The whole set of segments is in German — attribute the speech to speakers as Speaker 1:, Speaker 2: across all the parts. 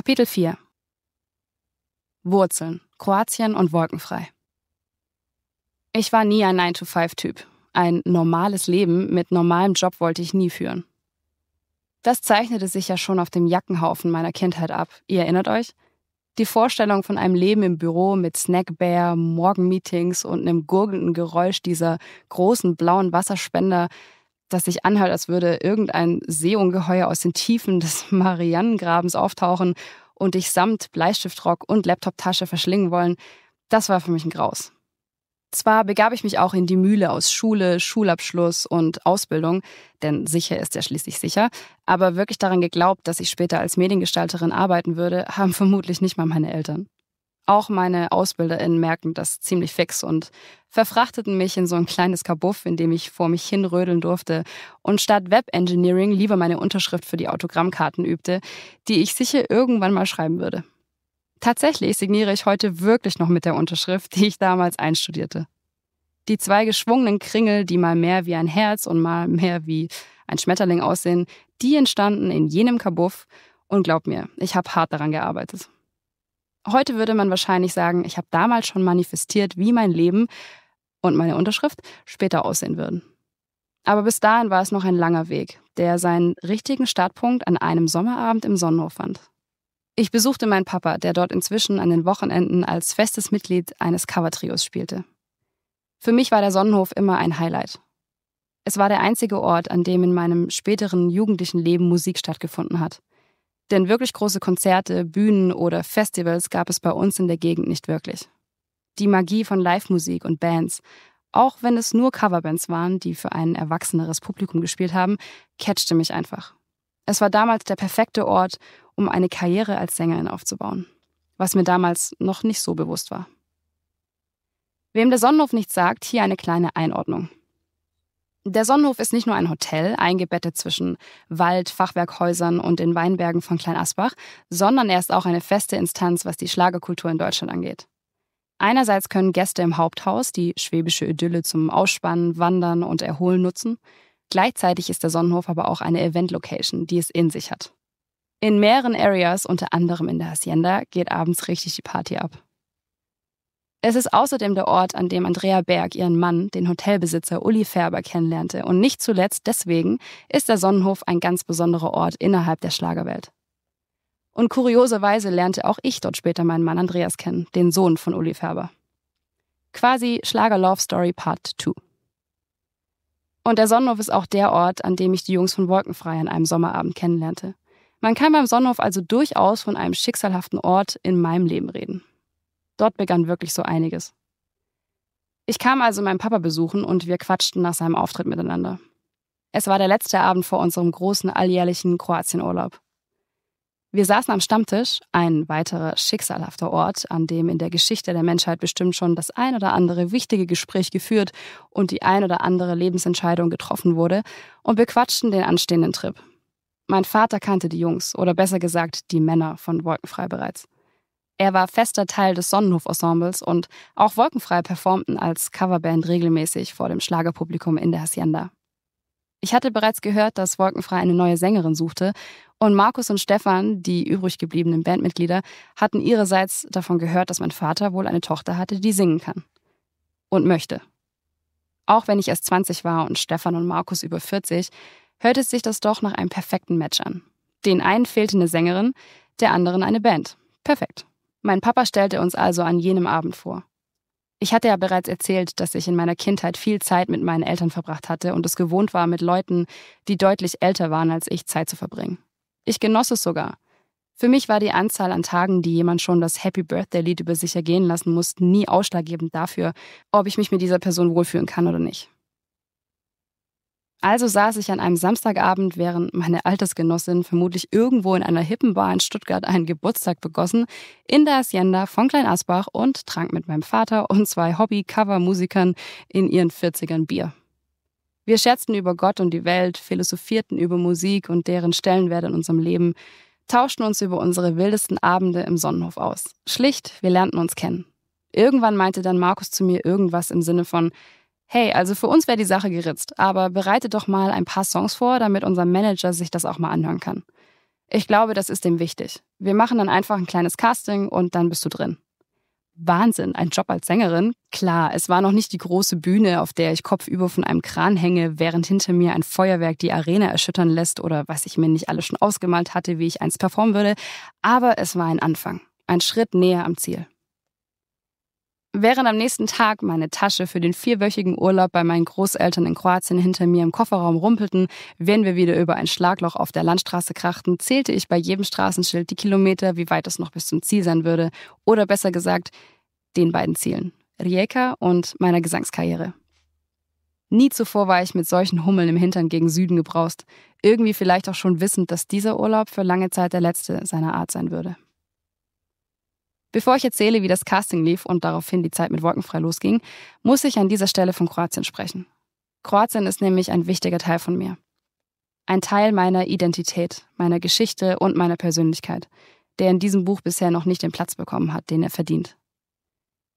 Speaker 1: Kapitel 4 Wurzeln, Kroatien und Wolkenfrei. Ich war nie ein 9-to-5-Typ. Ein normales Leben mit normalem Job wollte ich nie führen. Das zeichnete sich ja schon auf dem Jackenhaufen meiner Kindheit ab. Ihr erinnert euch? Die Vorstellung von einem Leben im Büro mit Snackbar, Morgenmeetings und einem gurgelnden Geräusch dieser großen blauen Wasserspender dass sich anhört, als würde irgendein Seeungeheuer aus den Tiefen des Marianengrabens auftauchen und dich samt Bleistiftrock und Laptoptasche verschlingen wollen, das war für mich ein Graus. Zwar begab ich mich auch in die Mühle aus Schule, Schulabschluss und Ausbildung, denn sicher ist ja schließlich sicher, aber wirklich daran geglaubt, dass ich später als Mediengestalterin arbeiten würde, haben vermutlich nicht mal meine Eltern. Auch meine AusbilderInnen merken das ziemlich fix und verfrachteten mich in so ein kleines Kabuff, in dem ich vor mich hinrödeln durfte und statt Web-Engineering lieber meine Unterschrift für die Autogrammkarten übte, die ich sicher irgendwann mal schreiben würde. Tatsächlich signiere ich heute wirklich noch mit der Unterschrift, die ich damals einstudierte. Die zwei geschwungenen Kringel, die mal mehr wie ein Herz und mal mehr wie ein Schmetterling aussehen, die entstanden in jenem Kabuff und glaub mir, ich habe hart daran gearbeitet. Heute würde man wahrscheinlich sagen, ich habe damals schon manifestiert, wie mein Leben und meine Unterschrift später aussehen würden. Aber bis dahin war es noch ein langer Weg, der seinen richtigen Startpunkt an einem Sommerabend im Sonnenhof fand. Ich besuchte meinen Papa, der dort inzwischen an den Wochenenden als festes Mitglied eines Covertrios spielte. Für mich war der Sonnenhof immer ein Highlight. Es war der einzige Ort, an dem in meinem späteren jugendlichen Leben Musik stattgefunden hat. Denn wirklich große Konzerte, Bühnen oder Festivals gab es bei uns in der Gegend nicht wirklich. Die Magie von Live-Musik und Bands, auch wenn es nur Coverbands waren, die für ein erwachseneres Publikum gespielt haben, catchte mich einfach. Es war damals der perfekte Ort, um eine Karriere als Sängerin aufzubauen, was mir damals noch nicht so bewusst war. Wem der Sonnenhof nichts sagt, hier eine kleine Einordnung. Der Sonnenhof ist nicht nur ein Hotel, eingebettet zwischen Wald, Fachwerkhäusern und den Weinbergen von Kleinasbach, sondern er ist auch eine feste Instanz, was die Schlagerkultur in Deutschland angeht. Einerseits können Gäste im Haupthaus die schwäbische Idylle zum Ausspannen, Wandern und Erholen nutzen. Gleichzeitig ist der Sonnenhof aber auch eine Event-Location, die es in sich hat. In mehreren Areas, unter anderem in der Hacienda, geht abends richtig die Party ab. Es ist außerdem der Ort, an dem Andrea Berg ihren Mann, den Hotelbesitzer Uli Färber, kennenlernte. Und nicht zuletzt deswegen ist der Sonnenhof ein ganz besonderer Ort innerhalb der Schlagerwelt. Und kurioserweise lernte auch ich dort später meinen Mann Andreas kennen, den Sohn von Uli Färber. Quasi Schlager Love Story Part 2. Und der Sonnenhof ist auch der Ort, an dem ich die Jungs von Wolkenfrei an einem Sommerabend kennenlernte. Man kann beim Sonnenhof also durchaus von einem schicksalhaften Ort in meinem Leben reden. Dort begann wirklich so einiges. Ich kam also meinen Papa besuchen und wir quatschten nach seinem Auftritt miteinander. Es war der letzte Abend vor unserem großen alljährlichen Kroatienurlaub. Wir saßen am Stammtisch, ein weiterer schicksalhafter Ort, an dem in der Geschichte der Menschheit bestimmt schon das ein oder andere wichtige Gespräch geführt und die ein oder andere Lebensentscheidung getroffen wurde, und bequatschten den anstehenden Trip. Mein Vater kannte die Jungs, oder besser gesagt die Männer von Wolkenfrei bereits. Er war fester Teil des Sonnenhof-Ensembles und auch Wolkenfrei performten als Coverband regelmäßig vor dem Schlagerpublikum in der Hacienda. Ich hatte bereits gehört, dass Wolkenfrei eine neue Sängerin suchte und Markus und Stefan, die übrig gebliebenen Bandmitglieder, hatten ihrerseits davon gehört, dass mein Vater wohl eine Tochter hatte, die singen kann. Und möchte. Auch wenn ich erst 20 war und Stefan und Markus über 40, hörte sich das doch nach einem perfekten Match an. Den einen fehlte eine Sängerin, der anderen eine Band. Perfekt. Mein Papa stellte uns also an jenem Abend vor. Ich hatte ja bereits erzählt, dass ich in meiner Kindheit viel Zeit mit meinen Eltern verbracht hatte und es gewohnt war, mit Leuten, die deutlich älter waren als ich, Zeit zu verbringen. Ich genoss es sogar. Für mich war die Anzahl an Tagen, die jemand schon das Happy Birthday Lied über sich ergehen lassen muss, nie ausschlaggebend dafür, ob ich mich mit dieser Person wohlfühlen kann oder nicht. Also saß ich an einem Samstagabend, während meine Altersgenossin vermutlich irgendwo in einer hippen Bar in Stuttgart einen Geburtstag begossen, in der Hacienda von Kleinasbach und trank mit meinem Vater und zwei Hobby-Cover-Musikern in ihren 40ern Bier. Wir scherzten über Gott und die Welt, philosophierten über Musik und deren Stellenwert in unserem Leben, tauschten uns über unsere wildesten Abende im Sonnenhof aus. Schlicht, wir lernten uns kennen. Irgendwann meinte dann Markus zu mir irgendwas im Sinne von, hey, also für uns wäre die Sache geritzt, aber bereite doch mal ein paar Songs vor, damit unser Manager sich das auch mal anhören kann. Ich glaube, das ist dem wichtig. Wir machen dann einfach ein kleines Casting und dann bist du drin. Wahnsinn, ein Job als Sängerin? Klar, es war noch nicht die große Bühne, auf der ich kopfüber von einem Kran hänge, während hinter mir ein Feuerwerk die Arena erschüttern lässt oder was ich mir nicht alles schon ausgemalt hatte, wie ich eins performen würde, aber es war ein Anfang, ein Schritt näher am Ziel. Während am nächsten Tag meine Tasche für den vierwöchigen Urlaub bei meinen Großeltern in Kroatien hinter mir im Kofferraum rumpelten, während wir wieder über ein Schlagloch auf der Landstraße krachten, zählte ich bei jedem Straßenschild die Kilometer, wie weit es noch bis zum Ziel sein würde, oder besser gesagt, den beiden Zielen, Rijeka und meiner Gesangskarriere. Nie zuvor war ich mit solchen Hummeln im Hintern gegen Süden gebraust, irgendwie vielleicht auch schon wissend, dass dieser Urlaub für lange Zeit der letzte seiner Art sein würde. Bevor ich erzähle, wie das Casting lief und daraufhin die Zeit mit Wolkenfrei losging, muss ich an dieser Stelle von Kroatien sprechen. Kroatien ist nämlich ein wichtiger Teil von mir. Ein Teil meiner Identität, meiner Geschichte und meiner Persönlichkeit, der in diesem Buch bisher noch nicht den Platz bekommen hat, den er verdient.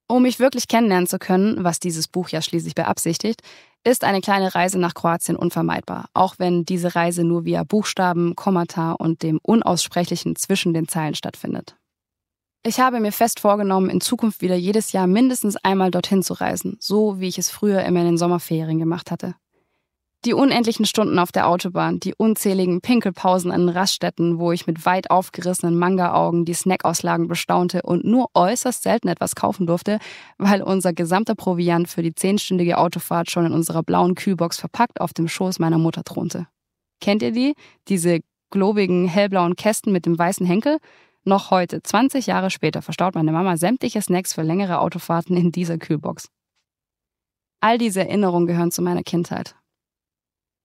Speaker 1: Um mich wirklich kennenlernen zu können, was dieses Buch ja schließlich beabsichtigt, ist eine kleine Reise nach Kroatien unvermeidbar, auch wenn diese Reise nur via Buchstaben, Kommata und dem Unaussprechlichen zwischen den Zeilen stattfindet. Ich habe mir fest vorgenommen, in Zukunft wieder jedes Jahr mindestens einmal dorthin zu reisen, so wie ich es früher immer in den Sommerferien gemacht hatte. Die unendlichen Stunden auf der Autobahn, die unzähligen Pinkelpausen an Raststätten, wo ich mit weit aufgerissenen Manga-Augen die Snackauslagen bestaunte und nur äußerst selten etwas kaufen durfte, weil unser gesamter Proviant für die zehnstündige Autofahrt schon in unserer blauen Kühlbox verpackt auf dem Schoß meiner Mutter thronte. Kennt ihr die? Diese globigen hellblauen Kästen mit dem weißen Henkel? Noch heute, 20 Jahre später, verstaut meine Mama sämtliche Snacks für längere Autofahrten in dieser Kühlbox. All diese Erinnerungen gehören zu meiner Kindheit.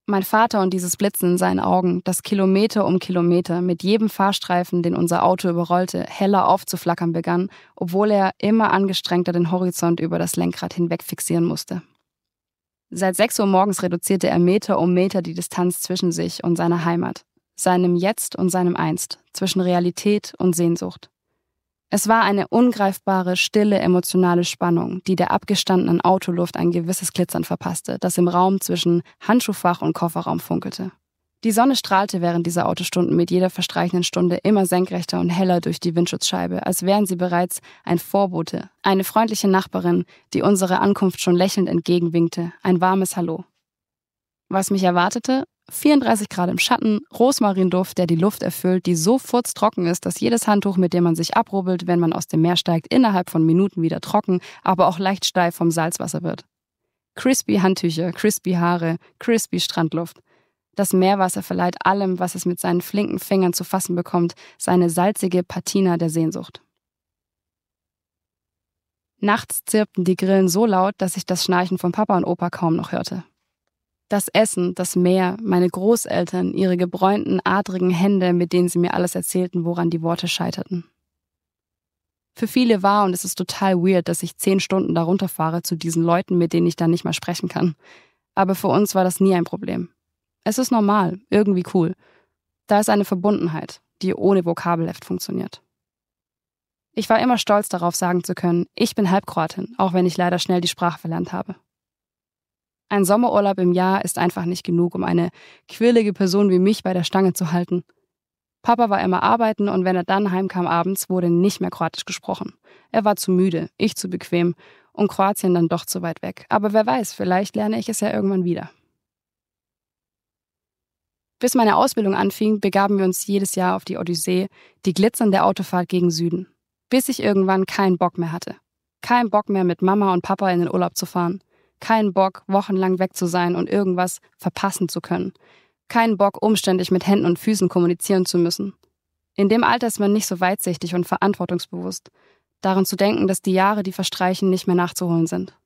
Speaker 1: Mein Vater und dieses Blitzen in seinen Augen, das Kilometer um Kilometer mit jedem Fahrstreifen, den unser Auto überrollte, heller aufzuflackern begann, obwohl er immer angestrengter den Horizont über das Lenkrad hinweg fixieren musste. Seit 6 Uhr morgens reduzierte er Meter um Meter die Distanz zwischen sich und seiner Heimat seinem Jetzt und seinem Einst, zwischen Realität und Sehnsucht. Es war eine ungreifbare, stille emotionale Spannung, die der abgestandenen Autoluft ein gewisses Glitzern verpasste, das im Raum zwischen Handschuhfach und Kofferraum funkelte. Die Sonne strahlte während dieser Autostunden mit jeder verstreichenden Stunde immer senkrechter und heller durch die Windschutzscheibe, als wären sie bereits ein Vorbote, eine freundliche Nachbarin, die unserer Ankunft schon lächelnd entgegenwinkte, ein warmes Hallo. Was mich erwartete, 34 Grad im Schatten, Rosmarinduft, der die Luft erfüllt, die so furztrocken ist, dass jedes Handtuch, mit dem man sich abrubbelt, wenn man aus dem Meer steigt, innerhalb von Minuten wieder trocken, aber auch leicht steif vom Salzwasser wird. Crispy Handtücher, crispy Haare, crispy Strandluft. Das Meerwasser verleiht allem, was es mit seinen flinken Fingern zu fassen bekommt, seine salzige Patina der Sehnsucht. Nachts zirpten die Grillen so laut, dass ich das Schnarchen von Papa und Opa kaum noch hörte. Das Essen, das Meer, meine Großeltern, ihre gebräunten, adrigen Hände, mit denen sie mir alles erzählten, woran die Worte scheiterten. Für viele war und es ist total weird, dass ich zehn Stunden darunter fahre zu diesen Leuten, mit denen ich dann nicht mal sprechen kann. Aber für uns war das nie ein Problem. Es ist normal, irgendwie cool. Da ist eine Verbundenheit, die ohne Vokabelheft funktioniert. Ich war immer stolz darauf, sagen zu können, ich bin Halbkroatin, auch wenn ich leider schnell die Sprache verlernt habe. Ein Sommerurlaub im Jahr ist einfach nicht genug, um eine quirlige Person wie mich bei der Stange zu halten. Papa war immer arbeiten und wenn er dann heimkam abends, wurde nicht mehr Kroatisch gesprochen. Er war zu müde, ich zu bequem und Kroatien dann doch zu weit weg. Aber wer weiß, vielleicht lerne ich es ja irgendwann wieder. Bis meine Ausbildung anfing, begaben wir uns jedes Jahr auf die Odyssee, die glitzernde Autofahrt gegen Süden. Bis ich irgendwann keinen Bock mehr hatte. Keinen Bock mehr, mit Mama und Papa in den Urlaub zu fahren keinen Bock, wochenlang weg zu sein und irgendwas verpassen zu können. Keinen Bock, umständlich mit Händen und Füßen kommunizieren zu müssen. In dem Alter ist man nicht so weitsichtig und verantwortungsbewusst, daran zu denken, dass die Jahre, die verstreichen, nicht mehr nachzuholen sind.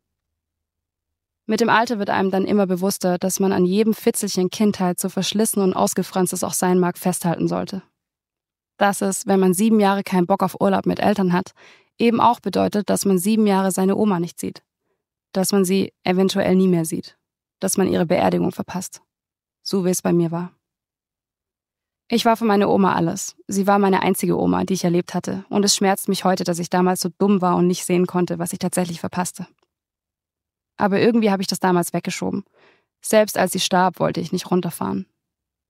Speaker 1: Mit dem Alter wird einem dann immer bewusster, dass man an jedem Fitzelchen Kindheit, so verschlissen und ausgefranst es auch sein mag, festhalten sollte. Dass es, wenn man sieben Jahre keinen Bock auf Urlaub mit Eltern hat, eben auch bedeutet, dass man sieben Jahre seine Oma nicht sieht dass man sie eventuell nie mehr sieht, dass man ihre Beerdigung verpasst. So wie es bei mir war. Ich war für meine Oma alles. Sie war meine einzige Oma, die ich erlebt hatte, und es schmerzt mich heute, dass ich damals so dumm war und nicht sehen konnte, was ich tatsächlich verpasste. Aber irgendwie habe ich das damals weggeschoben. Selbst als sie starb, wollte ich nicht runterfahren.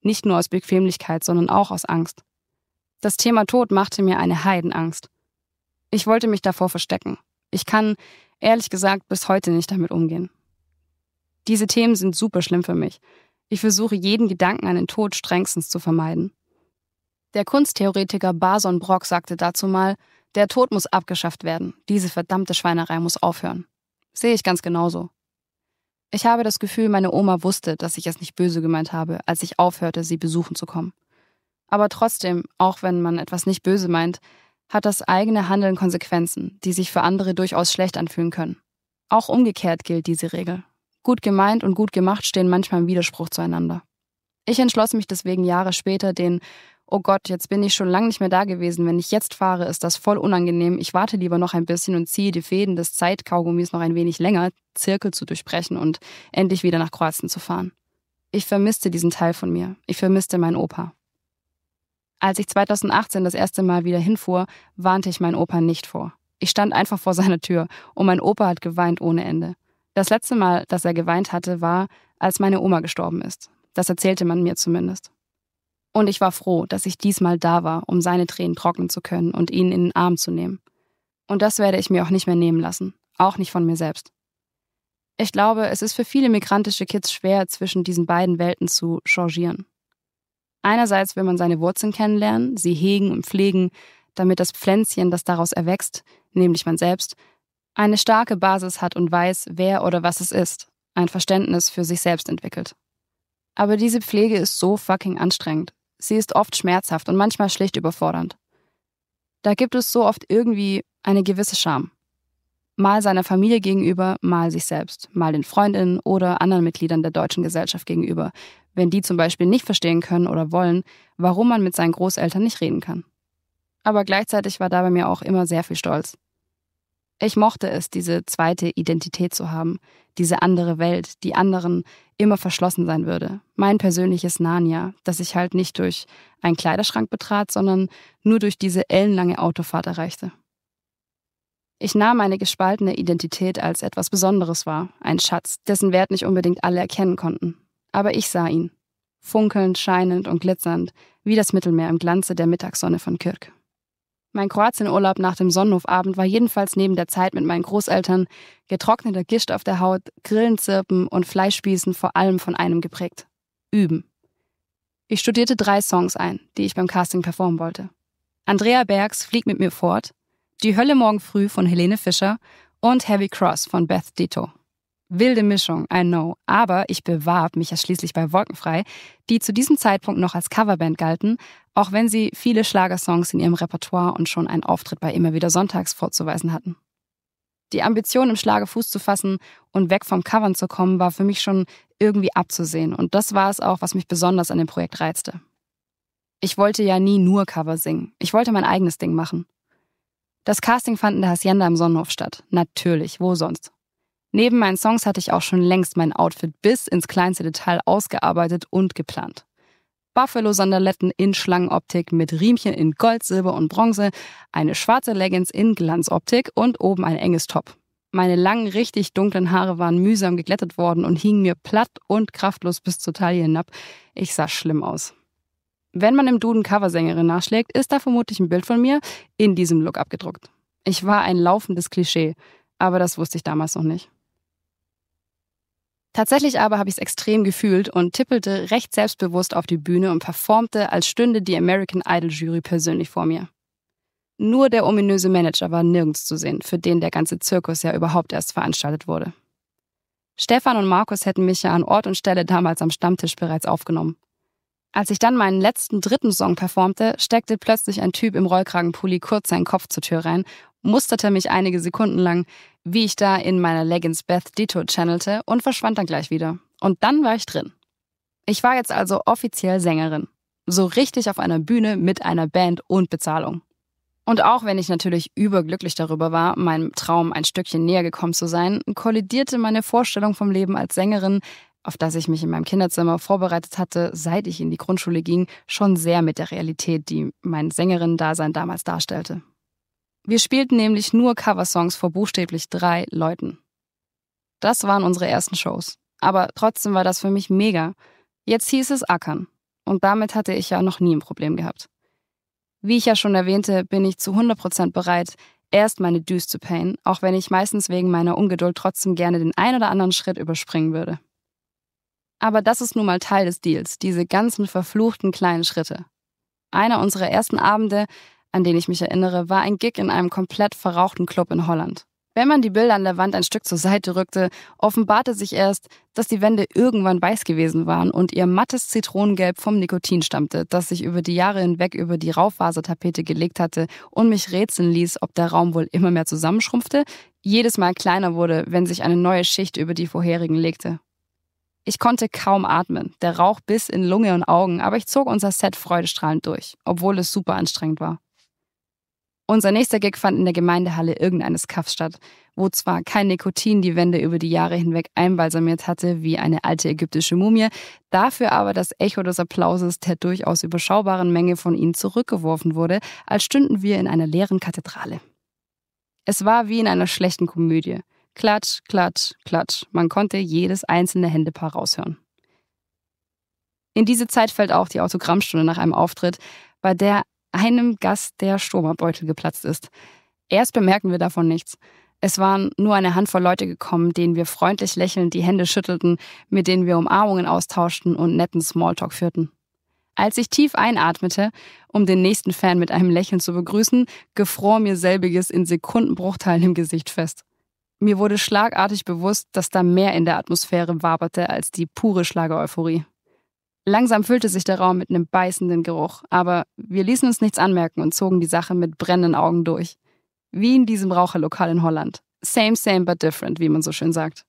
Speaker 1: Nicht nur aus Bequemlichkeit, sondern auch aus Angst. Das Thema Tod machte mir eine Heidenangst. Ich wollte mich davor verstecken. Ich kann ehrlich gesagt bis heute nicht damit umgehen. Diese Themen sind super schlimm für mich. Ich versuche jeden Gedanken an den Tod strengstens zu vermeiden. Der Kunsttheoretiker Bason Brock sagte dazu mal, der Tod muss abgeschafft werden, diese verdammte Schweinerei muss aufhören. Sehe ich ganz genauso. Ich habe das Gefühl, meine Oma wusste, dass ich es nicht böse gemeint habe, als ich aufhörte, sie besuchen zu kommen. Aber trotzdem, auch wenn man etwas nicht böse meint, hat das eigene Handeln Konsequenzen, die sich für andere durchaus schlecht anfühlen können. Auch umgekehrt gilt diese Regel. Gut gemeint und gut gemacht stehen manchmal im Widerspruch zueinander. Ich entschloss mich deswegen Jahre später, den Oh Gott, jetzt bin ich schon lange nicht mehr da gewesen, wenn ich jetzt fahre, ist das voll unangenehm, ich warte lieber noch ein bisschen und ziehe die Fäden des Zeitkaugummis noch ein wenig länger, Zirkel zu durchbrechen und endlich wieder nach Kroatien zu fahren. Ich vermisste diesen Teil von mir, ich vermisste meinen Opa. Als ich 2018 das erste Mal wieder hinfuhr, warnte ich meinen Opa nicht vor. Ich stand einfach vor seiner Tür und mein Opa hat geweint ohne Ende. Das letzte Mal, dass er geweint hatte, war, als meine Oma gestorben ist. Das erzählte man mir zumindest. Und ich war froh, dass ich diesmal da war, um seine Tränen trocknen zu können und ihn in den Arm zu nehmen. Und das werde ich mir auch nicht mehr nehmen lassen, auch nicht von mir selbst. Ich glaube, es ist für viele migrantische Kids schwer, zwischen diesen beiden Welten zu changieren. Einerseits will man seine Wurzeln kennenlernen, sie hegen und pflegen, damit das Pflänzchen, das daraus erwächst, nämlich man selbst, eine starke Basis hat und weiß, wer oder was es ist, ein Verständnis für sich selbst entwickelt. Aber diese Pflege ist so fucking anstrengend. Sie ist oft schmerzhaft und manchmal schlicht überfordernd. Da gibt es so oft irgendwie eine gewisse Scham mal seiner Familie gegenüber, mal sich selbst, mal den Freundinnen oder anderen Mitgliedern der deutschen Gesellschaft gegenüber, wenn die zum Beispiel nicht verstehen können oder wollen, warum man mit seinen Großeltern nicht reden kann. Aber gleichzeitig war da bei mir auch immer sehr viel Stolz. Ich mochte es, diese zweite Identität zu haben, diese andere Welt, die anderen immer verschlossen sein würde. Mein persönliches Narnia, das ich halt nicht durch einen Kleiderschrank betrat, sondern nur durch diese ellenlange Autofahrt erreichte. Ich nahm meine gespaltene Identität als etwas Besonderes wahr, ein Schatz, dessen Wert nicht unbedingt alle erkennen konnten. Aber ich sah ihn. Funkelnd, scheinend und glitzernd, wie das Mittelmeer im Glanze der Mittagssonne von Kirk. Mein Kroatienurlaub nach dem Sonnenhofabend war jedenfalls neben der Zeit mit meinen Großeltern, getrockneter Gischt auf der Haut, Grillenzirpen und Fleischspießen vor allem von einem geprägt. Üben. Ich studierte drei Songs ein, die ich beim Casting performen wollte. Andrea Bergs Flieg mit mir fort, die Hölle morgen früh von Helene Fischer und Heavy Cross von Beth Ditto. Wilde Mischung, I know, aber ich bewarb mich ja schließlich bei Wolkenfrei, die zu diesem Zeitpunkt noch als Coverband galten, auch wenn sie viele Schlagersongs in ihrem Repertoire und schon einen Auftritt bei Immer wieder Sonntags vorzuweisen hatten. Die Ambition, im Schlage Fuß zu fassen und weg vom Covern zu kommen, war für mich schon irgendwie abzusehen. Und das war es auch, was mich besonders an dem Projekt reizte. Ich wollte ja nie nur Cover singen. Ich wollte mein eigenes Ding machen. Das Casting fand in der Hacienda im Sonnenhof statt. Natürlich, wo sonst? Neben meinen Songs hatte ich auch schon längst mein Outfit bis ins kleinste Detail ausgearbeitet und geplant. Buffalo-Sandaletten in Schlangenoptik mit Riemchen in Gold, Silber und Bronze, eine schwarze Leggings in Glanzoptik und oben ein enges Top. Meine langen, richtig dunklen Haare waren mühsam geglättet worden und hingen mir platt und kraftlos bis zur Taille hinab. Ich sah schlimm aus. Wenn man im Duden Coversängerin nachschlägt, ist da vermutlich ein Bild von mir in diesem Look abgedruckt. Ich war ein laufendes Klischee, aber das wusste ich damals noch nicht. Tatsächlich aber habe ich es extrem gefühlt und tippelte recht selbstbewusst auf die Bühne und performte, als stünde die American Idol Jury persönlich vor mir. Nur der ominöse Manager war nirgends zu sehen, für den der ganze Zirkus ja überhaupt erst veranstaltet wurde. Stefan und Markus hätten mich ja an Ort und Stelle damals am Stammtisch bereits aufgenommen. Als ich dann meinen letzten dritten Song performte, steckte plötzlich ein Typ im Rollkragenpulli kurz seinen Kopf zur Tür rein, musterte mich einige Sekunden lang, wie ich da in meiner Leggings Beth Ditto channelte und verschwand dann gleich wieder. Und dann war ich drin. Ich war jetzt also offiziell Sängerin. So richtig auf einer Bühne mit einer Band und Bezahlung. Und auch wenn ich natürlich überglücklich darüber war, meinem Traum ein Stückchen näher gekommen zu sein, kollidierte meine Vorstellung vom Leben als Sängerin auf das ich mich in meinem Kinderzimmer vorbereitet hatte, seit ich in die Grundschule ging, schon sehr mit der Realität, die mein Sängerinnendasein damals darstellte. Wir spielten nämlich nur Coversongs vor buchstäblich drei Leuten. Das waren unsere ersten Shows. Aber trotzdem war das für mich mega. Jetzt hieß es Ackern. Und damit hatte ich ja noch nie ein Problem gehabt. Wie ich ja schon erwähnte, bin ich zu 100% bereit, erst meine Düs zu payen, auch wenn ich meistens wegen meiner Ungeduld trotzdem gerne den ein oder anderen Schritt überspringen würde. Aber das ist nun mal Teil des Deals, diese ganzen verfluchten kleinen Schritte. Einer unserer ersten Abende, an den ich mich erinnere, war ein Gig in einem komplett verrauchten Club in Holland. Wenn man die Bilder an der Wand ein Stück zur Seite rückte, offenbarte sich erst, dass die Wände irgendwann weiß gewesen waren und ihr mattes Zitronengelb vom Nikotin stammte, das sich über die Jahre hinweg über die Rauffasertapete gelegt hatte und mich rätseln ließ, ob der Raum wohl immer mehr zusammenschrumpfte, jedes Mal kleiner wurde, wenn sich eine neue Schicht über die vorherigen legte. Ich konnte kaum atmen, der Rauch biss in Lunge und Augen, aber ich zog unser Set freudestrahlend durch, obwohl es super anstrengend war. Unser nächster Gig fand in der Gemeindehalle irgendeines Kaffs statt, wo zwar kein Nikotin die Wände über die Jahre hinweg einbalsamiert hatte wie eine alte ägyptische Mumie, dafür aber das Echo des Applauses der durchaus überschaubaren Menge von ihnen zurückgeworfen wurde, als stünden wir in einer leeren Kathedrale. Es war wie in einer schlechten Komödie. Klatsch, klatsch, klatsch. Man konnte jedes einzelne Händepaar raushören. In diese Zeit fällt auch die Autogrammstunde nach einem Auftritt, bei der einem Gast der Stromerbeutel geplatzt ist. Erst bemerken wir davon nichts. Es waren nur eine Handvoll Leute gekommen, denen wir freundlich lächelnd die Hände schüttelten, mit denen wir Umarmungen austauschten und netten Smalltalk führten. Als ich tief einatmete, um den nächsten Fan mit einem Lächeln zu begrüßen, gefror mir selbiges in Sekundenbruchteilen im Gesicht fest. Mir wurde schlagartig bewusst, dass da mehr in der Atmosphäre waberte als die pure Schlagereuphorie. Langsam füllte sich der Raum mit einem beißenden Geruch, aber wir ließen uns nichts anmerken und zogen die Sache mit brennenden Augen durch. Wie in diesem Raucherlokal in Holland. Same, same, but different, wie man so schön sagt.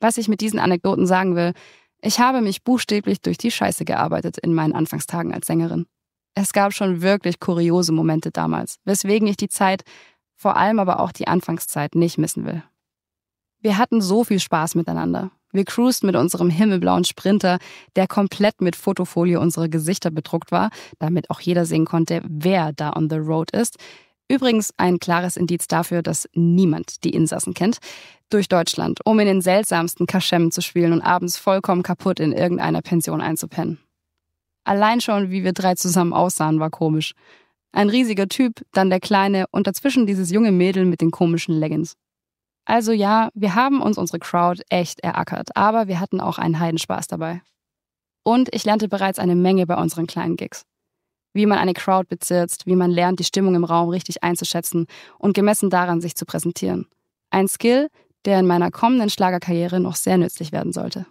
Speaker 1: Was ich mit diesen Anekdoten sagen will, ich habe mich buchstäblich durch die Scheiße gearbeitet in meinen Anfangstagen als Sängerin. Es gab schon wirklich kuriose Momente damals, weswegen ich die Zeit vor allem aber auch die Anfangszeit nicht missen will. Wir hatten so viel Spaß miteinander. Wir cruisten mit unserem himmelblauen Sprinter, der komplett mit Fotofolie unsere Gesichter bedruckt war, damit auch jeder sehen konnte, wer da on the road ist. Übrigens ein klares Indiz dafür, dass niemand die Insassen kennt. Durch Deutschland, um in den seltsamsten Kaschemmen zu spielen und abends vollkommen kaputt in irgendeiner Pension einzupennen. Allein schon, wie wir drei zusammen aussahen, war komisch. Ein riesiger Typ, dann der Kleine und dazwischen dieses junge Mädel mit den komischen Leggings. Also ja, wir haben uns unsere Crowd echt erackert, aber wir hatten auch einen Heidenspaß dabei. Und ich lernte bereits eine Menge bei unseren kleinen Gigs. Wie man eine Crowd bezirzt, wie man lernt, die Stimmung im Raum richtig einzuschätzen und gemessen daran sich zu präsentieren. Ein Skill, der in meiner kommenden Schlagerkarriere noch sehr nützlich werden sollte.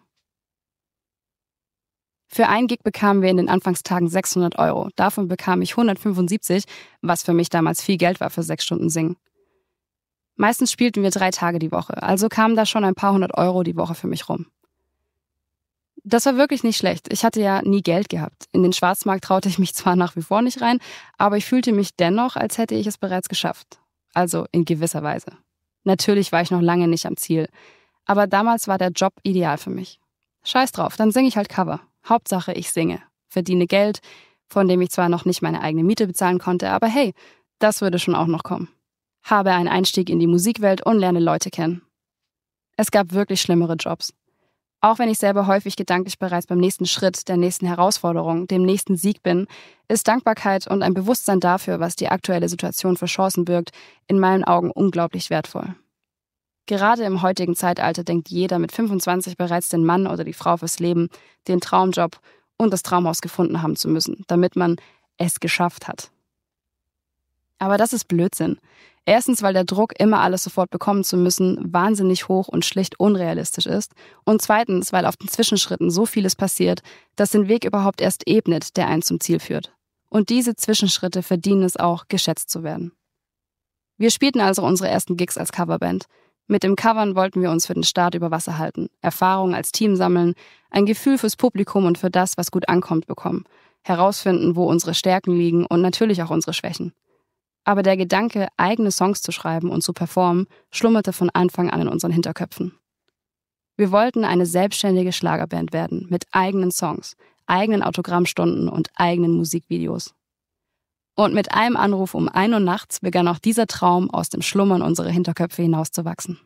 Speaker 1: Für ein Gig bekamen wir in den Anfangstagen 600 Euro. Davon bekam ich 175, was für mich damals viel Geld war für sechs Stunden Singen. Meistens spielten wir drei Tage die Woche, also kamen da schon ein paar hundert Euro die Woche für mich rum. Das war wirklich nicht schlecht. Ich hatte ja nie Geld gehabt. In den Schwarzmarkt traute ich mich zwar nach wie vor nicht rein, aber ich fühlte mich dennoch, als hätte ich es bereits geschafft. Also in gewisser Weise. Natürlich war ich noch lange nicht am Ziel, aber damals war der Job ideal für mich. Scheiß drauf, dann singe ich halt Cover. Hauptsache, ich singe, verdiene Geld, von dem ich zwar noch nicht meine eigene Miete bezahlen konnte, aber hey, das würde schon auch noch kommen. Habe einen Einstieg in die Musikwelt und lerne Leute kennen. Es gab wirklich schlimmere Jobs. Auch wenn ich selber häufig gedanklich bereits beim nächsten Schritt, der nächsten Herausforderung, dem nächsten Sieg bin, ist Dankbarkeit und ein Bewusstsein dafür, was die aktuelle Situation für Chancen birgt, in meinen Augen unglaublich wertvoll. Gerade im heutigen Zeitalter denkt jeder mit 25 bereits den Mann oder die Frau fürs Leben, den Traumjob und das Traumhaus gefunden haben zu müssen, damit man es geschafft hat. Aber das ist Blödsinn. Erstens, weil der Druck, immer alles sofort bekommen zu müssen, wahnsinnig hoch und schlicht unrealistisch ist. Und zweitens, weil auf den Zwischenschritten so vieles passiert, dass den Weg überhaupt erst ebnet, der einen zum Ziel führt. Und diese Zwischenschritte verdienen es auch, geschätzt zu werden. Wir spielten also unsere ersten Gigs als Coverband. Mit dem Covern wollten wir uns für den Start über Wasser halten, Erfahrungen als Team sammeln, ein Gefühl fürs Publikum und für das, was gut ankommt, bekommen, herausfinden, wo unsere Stärken liegen und natürlich auch unsere Schwächen. Aber der Gedanke, eigene Songs zu schreiben und zu performen, schlummerte von Anfang an in unseren Hinterköpfen. Wir wollten eine selbstständige Schlagerband werden, mit eigenen Songs, eigenen Autogrammstunden und eigenen Musikvideos. Und mit einem Anruf um ein Uhr nachts begann auch dieser Traum aus dem Schlummern unsere Hinterköpfe hinauszuwachsen.